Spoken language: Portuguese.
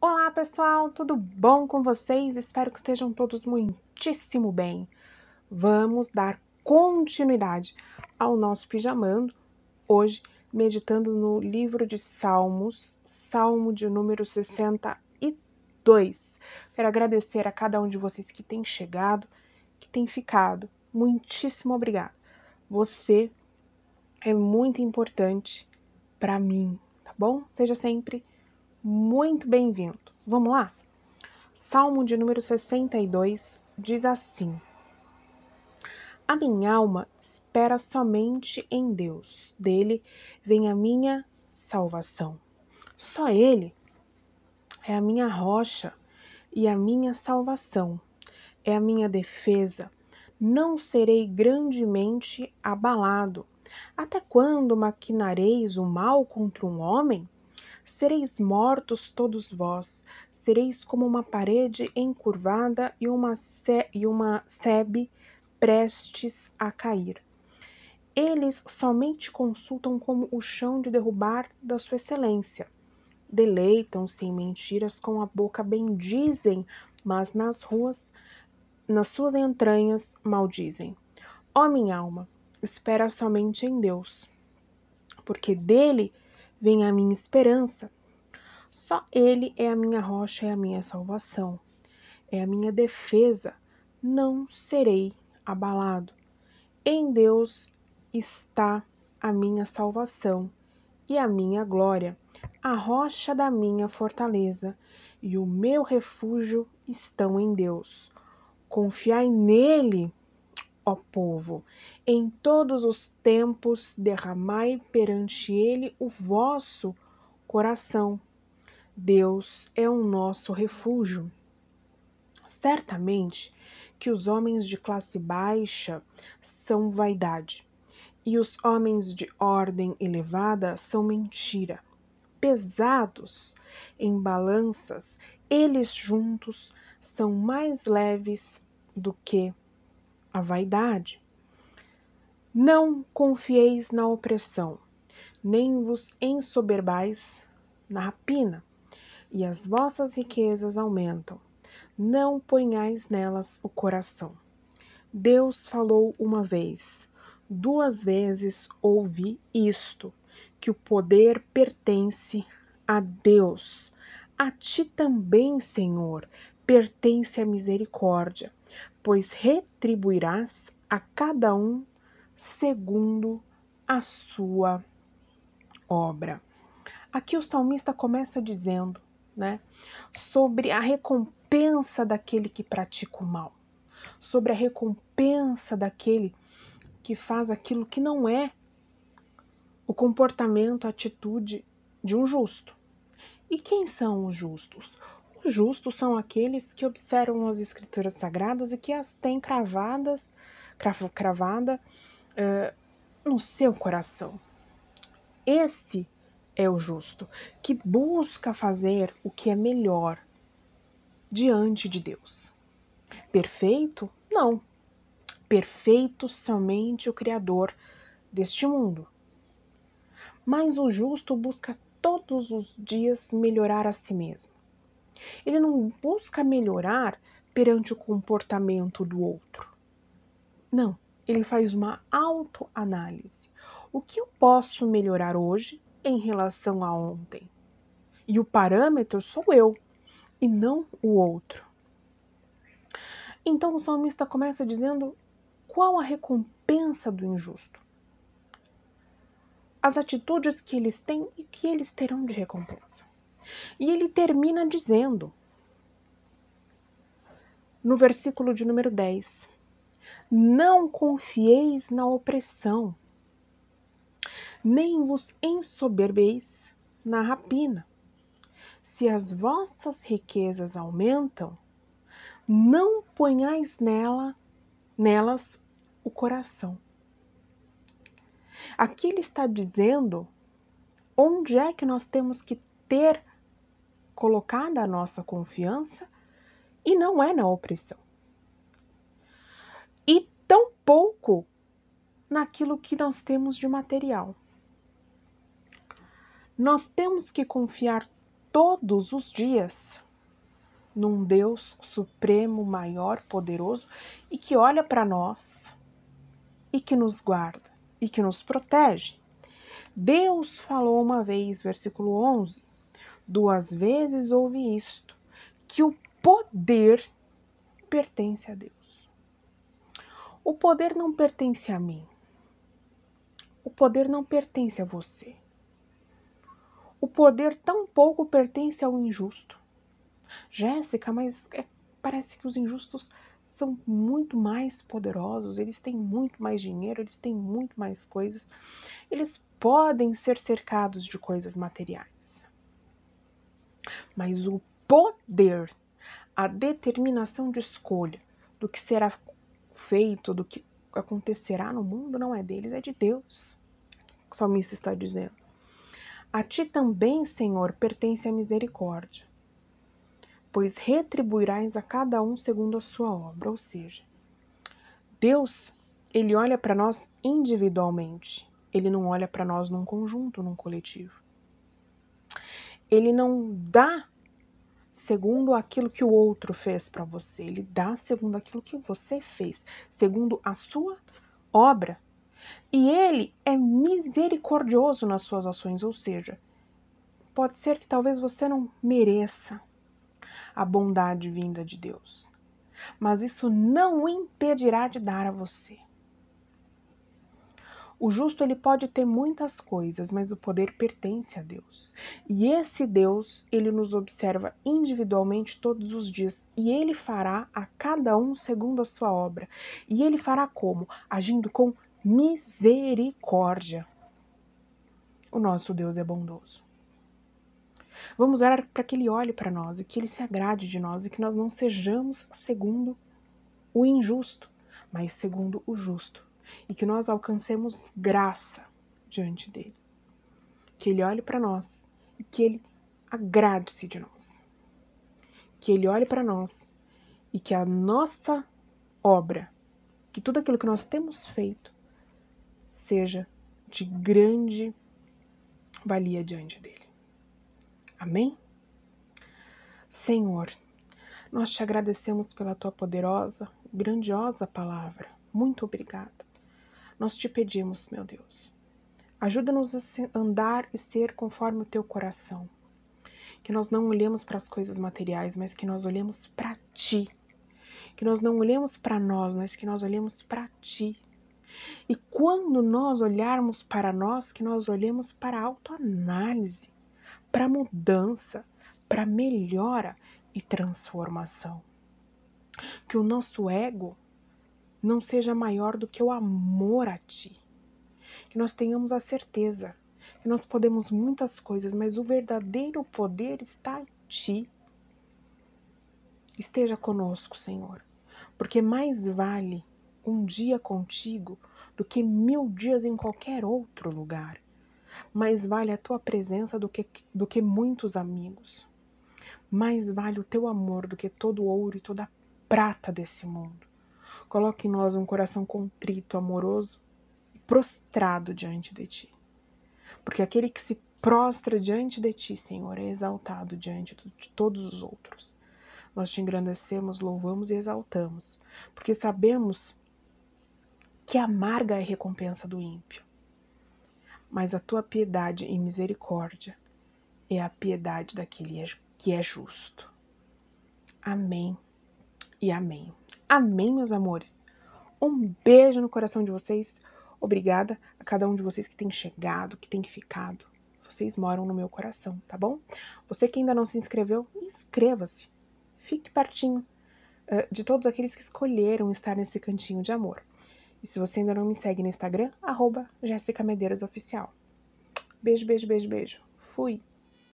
Olá pessoal, tudo bom com vocês? Espero que estejam todos muitíssimo bem. Vamos dar continuidade ao nosso pijamando, hoje meditando no livro de Salmos, Salmo de número 62. Quero agradecer a cada um de vocês que tem chegado, que tem ficado. Muitíssimo obrigado. Você é muito importante para mim, tá bom? Seja sempre muito bem-vindo. Vamos lá? Salmo de número 62 diz assim: A minha alma espera somente em Deus, dele vem a minha salvação. Só Ele é a minha rocha e a minha salvação, é a minha defesa. Não serei grandemente abalado. Até quando maquinareis o mal contra um homem? Sereis mortos todos vós, sereis como uma parede encurvada e uma, se, e uma sebe prestes a cair. Eles somente consultam como o chão de derrubar da sua excelência. Deleitam-se em mentiras com a boca bendizem, mas nas ruas, nas suas entranhas, maldizem. Ó minha alma, espera somente em Deus, porque dele vem a minha esperança. Só Ele é a minha rocha, é a minha salvação, é a minha defesa. Não serei abalado. Em Deus está a minha salvação e a minha glória, a rocha da minha fortaleza e o meu refúgio estão em Deus. Confiai nele ó povo, em todos os tempos derramai perante ele o vosso coração. Deus é o nosso refúgio. Certamente que os homens de classe baixa são vaidade, e os homens de ordem elevada são mentira. Pesados em balanças, eles juntos são mais leves do que a vaidade. Não confieis na opressão, nem vos ensoberbais na rapina, e as vossas riquezas aumentam. Não ponhais nelas o coração. Deus falou uma vez, duas vezes ouvi isto: que o poder pertence a Deus. A ti também, Senhor, pertence a misericórdia, pois retribuirás a cada um segundo a sua obra. Aqui o salmista começa dizendo, né, sobre a recompensa daquele que pratica o mal, sobre a recompensa daquele que faz aquilo que não é o comportamento, a atitude de um justo. E quem são os justos? justos são aqueles que observam as escrituras sagradas e que as têm cravadas, cravada uh, no seu coração. Esse é o justo, que busca fazer o que é melhor diante de Deus. Perfeito? Não. Perfeito somente o Criador deste mundo. Mas o justo busca todos os dias melhorar a si mesmo. Ele não busca melhorar perante o comportamento do outro. Não, ele faz uma autoanálise. O que eu posso melhorar hoje em relação a ontem? E o parâmetro sou eu e não o outro. Então o salmista começa dizendo qual a recompensa do injusto. As atitudes que eles têm e que eles terão de recompensa. E ele termina dizendo, no versículo de número 10, não confieis na opressão, nem vos ensoberbeis na rapina. Se as vossas riquezas aumentam, não ponhais nela, nelas o coração. Aqui ele está dizendo onde é que nós temos que ter colocada a nossa confiança e não é na opressão. E tão pouco naquilo que nós temos de material. Nós temos que confiar todos os dias num Deus supremo, maior, poderoso e que olha para nós e que nos guarda e que nos protege. Deus falou uma vez, versículo 11: Duas vezes ouvi isto, que o poder pertence a Deus. O poder não pertence a mim. O poder não pertence a você. O poder tampouco pertence ao injusto. Jéssica, mas é, parece que os injustos são muito mais poderosos, eles têm muito mais dinheiro, eles têm muito mais coisas. Eles podem ser cercados de coisas materiais mas o poder, a determinação de escolha do que será feito, do que acontecerá no mundo, não é deles, é de Deus. O salmista está dizendo. A ti também, Senhor, pertence a misericórdia, pois retribuirás a cada um segundo a sua obra, ou seja, Deus, ele olha para nós individualmente, ele não olha para nós num conjunto, num coletivo ele não dá segundo aquilo que o outro fez para você, ele dá segundo aquilo que você fez, segundo a sua obra. E ele é misericordioso nas suas ações, ou seja, pode ser que talvez você não mereça a bondade vinda de Deus, mas isso não o impedirá de dar a você. O justo ele pode ter muitas coisas, mas o poder pertence a Deus. E esse Deus, ele nos observa individualmente todos os dias e ele fará a cada um segundo a sua obra. E ele fará como? Agindo com misericórdia. O nosso Deus é bondoso. Vamos orar para que ele olhe para nós e que ele se agrade de nós e que nós não sejamos segundo o injusto, mas segundo o justo, e que nós alcancemos graça diante dele. Que ele olhe para nós e que ele agrade-se de nós. Que ele olhe para nós e que a nossa obra, que tudo aquilo que nós temos feito, seja de grande valia diante dele. Amém? Senhor, nós te agradecemos pela tua poderosa, grandiosa palavra. Muito obrigada nós te pedimos, meu Deus. Ajuda-nos a andar e ser conforme o teu coração. Que nós não olhemos para as coisas materiais, mas que nós olhemos para ti. Que nós não olhemos para nós, mas que nós olhemos para ti. E quando nós olharmos para nós, que nós olhemos para a autoanálise, para mudança, para melhora e transformação. Que o nosso ego não seja maior do que o amor a ti. Que nós tenhamos a certeza que nós podemos muitas coisas, mas o verdadeiro poder está em ti. Esteja conosco, Senhor, porque mais vale um dia contigo do que mil dias em qualquer outro lugar. Mais vale a tua presença do que, do que muitos amigos. Mais vale o teu amor do que todo ouro e toda prata desse mundo. Coloque em nós um coração contrito, amoroso e prostrado diante de ti. Porque aquele que se prostra diante de ti, Senhor, é exaltado diante de todos os outros. Nós te engrandecemos, louvamos e exaltamos, porque sabemos que amarga é a recompensa do ímpio. Mas a tua piedade e misericórdia é a piedade daquele que é, é justo. Amém e amém. Amém, meus amores? Um beijo no coração de vocês. Obrigada a cada um de vocês que tem chegado, que tem ficado. Vocês moram no meu coração, tá bom? Você que ainda não se inscreveu, inscreva-se. Fique pertinho uh, de todos aqueles que escolheram estar nesse cantinho de amor. E se você ainda não me segue no Instagram, arroba Beijo, beijo, beijo, beijo. Fui!